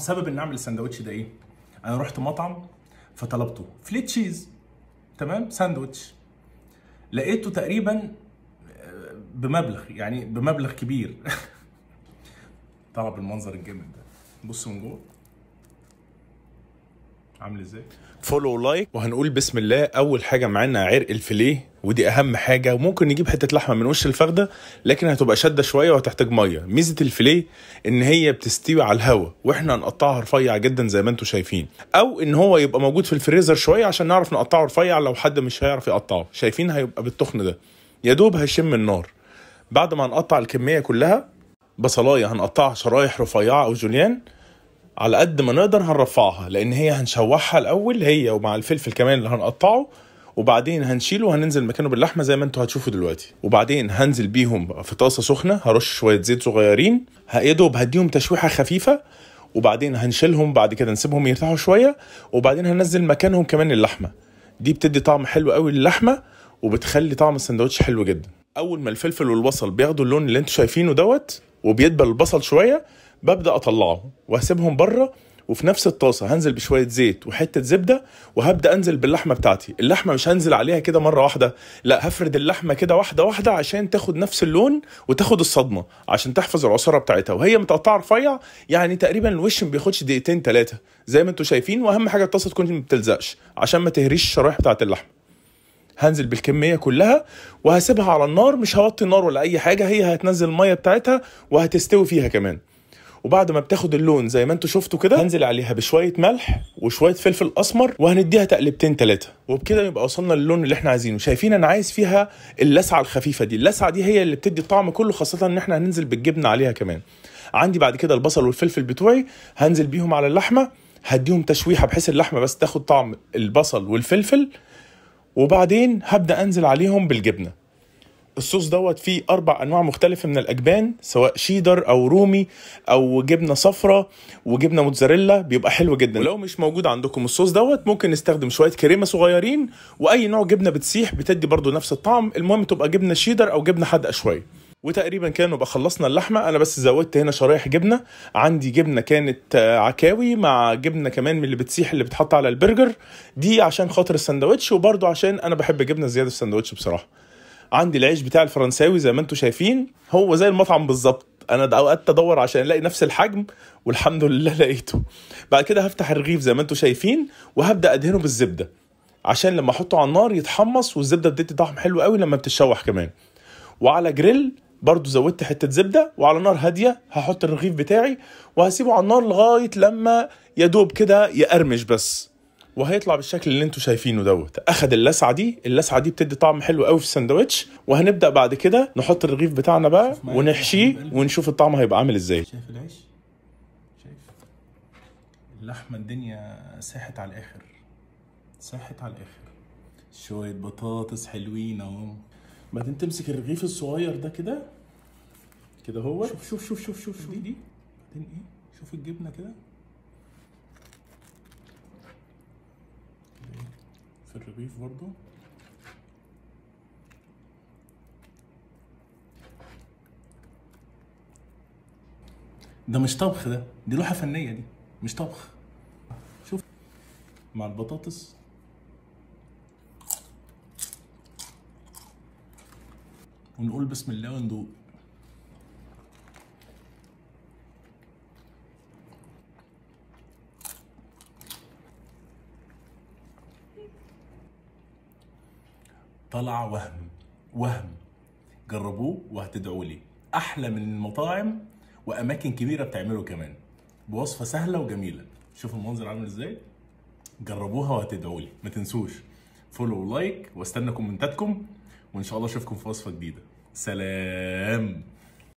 سبب ان اعمل الساندوتش ده ايه انا رحت مطعم فطلبته فليت تشيز تمام ساندوتش لقيته تقريبا آه، بمبلغ يعني بمبلغ كبير طلب المنظر الجامد ده بص من جوه عامل ازاي فولو ولايك وهنقول بسم الله اول حاجه معانا عرق الفيليه ودي اهم حاجه وممكن نجيب حته لحمه من وش الفخده لكن هتبقى شاده شويه وهتحتاج ميه ميزه الفيليه ان هي بتستوي على الهواء واحنا هنقطعها رفيع جدا زي ما انتم شايفين او ان هو يبقى موجود في الفريزر شويه عشان نعرف نقطعه رفيع لو حد مش هيعرف يقطعه شايفين هيبقى بالتخن ده يا دوب هيشم النار بعد ما هنقطع الكميه كلها بصلايه هنقطعها شرايح رفيعه او جوليان على قد ما نقدر هنرفعها لان هي هنشوحها الاول هي ومع الفلفل كمان اللي هنقطعه وبعدين هنشيله وهننزل مكانه باللحمه زي ما انتوا هتشوفوا دلوقتي وبعدين هنزل بيهم في طاسه سخنه هرش شويه زيت صغيرين هيدوب هديهم تشويحه خفيفه وبعدين هنشيلهم بعد كده نسيبهم يرتاحوا شويه وبعدين هننزل مكانهم كمان اللحمه دي بتدي طعم حلو قوي للحمه وبتخلي طعم السندوتش حلو جدا اول ما الفلفل والبصل بياخدوا اللون اللي انتوا شايفينه دوت وبيدبل البصل شويه ببدا اطلعهم واسيبهم بره وفي نفس الطاسه هنزل بشويه زيت وحته زبده وهبدا انزل باللحمه بتاعتي اللحمه مش هنزل عليها كده مره واحده لا هفرد اللحمه كده واحده واحده عشان تاخد نفس اللون وتاخد الصدمه عشان تحفظ العصاره بتاعتها وهي متقطعه رفيع يعني تقريبا الوش ما بياخدش دقيقتين ثلاثه زي ما انتم شايفين واهم حاجه الطاسه تكون ما بتلزقش عشان ما تهريش الشرايح بتاعه اللحمه هنزل بالكمية كلها وهسيبها على النار مش هوطي النار ولا أي حاجة هي هتنزل المية بتاعتها وهتستوي فيها كمان وبعد ما بتاخد اللون زي ما انتم شفتوا كده هنزل عليها بشويه ملح وشويه فلفل اسمر وهنديها تقلبتين ثلاثه وبكده يبقى وصلنا للون اللي احنا عايزينه شايفين انا عايز فيها اللسعه الخفيفه دي اللسعه دي هي اللي بتدي الطعم كله خاصه ان احنا هننزل بالجبنه عليها كمان عندي بعد كده البصل والفلفل بتوعي هنزل بيهم على اللحمه هديهم تشويحه بحيث اللحمه بس تاخد طعم البصل والفلفل وبعدين هبدا انزل عليهم بالجبنه الصوص دوت فيه اربع انواع مختلفه من الاجبان سواء شيدر او رومي او جبنه صفراء وجبنه موتزاريلا بيبقى حلو جدا ولو مش موجود عندكم الصوص دوت ممكن نستخدم شويه كريمه صغيرين واي نوع جبنه بتسيح بتدي برضو نفس الطعم المهم تبقى جبنه شيدر او جبنه حادقه شويه وتقريبا كان نبقى خلصنا اللحمه انا بس زودت هنا شرايح جبنه عندي جبنه كانت آه، عكاوي مع جبنه كمان من اللي بتسيح اللي بتحط على البرجر دي عشان خاطر الساندوتش وبرده عشان انا بحب جبنه زياده في الساندوتش بصراحه عندي العيش بتاع الفرنساوي زي ما انتم شايفين هو زي المطعم بالظبط انا اوقات ادور عشان الاقي نفس الحجم والحمد لله لقيته بعد كده هفتح الرغيف زي ما انتم شايفين وهبدا ادهنه بالزبده عشان لما احطه على النار يتحمص والزبده بتدي طعم حلو قوي لما بتتشوح كمان وعلى جريل برضو زودت حتة زبدة وعلى نار هادية هحط الرغيف بتاعي وهسيبه على النار لغاية لما يدوب كده يقرمش بس وهيطلع بالشكل اللي انتم شايفينه دوت اخد اللسعه دي اللسعه دي بتدي طعم حلو قوي في الساندوتش وهنبدا بعد كده نحط الرغيف بتاعنا بقى ونحشيه ونشوف الطعم هيبقى عامل ازاي شايف العيش شايف اللحمه الدنيا ساحت على الاخر ساحت على الاخر شويه بطاطس حلوين اهو بعدين تمسك الرغيف الصغير ده كده كده هو شوف شوف شوف شوف شوف, شوف. دي دي بعدين ايه شوف الجبنه كده في الرغيف برضو ده مش طبخ ده دي لوحه فنيه دي مش طبخ شوف مع البطاطس ونقول بسم الله وندوق طلع وهم وهم جربوه وهتدعوا لي احلى من المطاعم واماكن كبيره بتعمله كمان بوصفه سهله وجميله شوفوا المنظر عامل ازاي جربوها وهتدعوا لي ما تنسوش فولو ولايك واستنى كومنتاتكم وان شاء الله اشوفكم في وصفه جديده سلام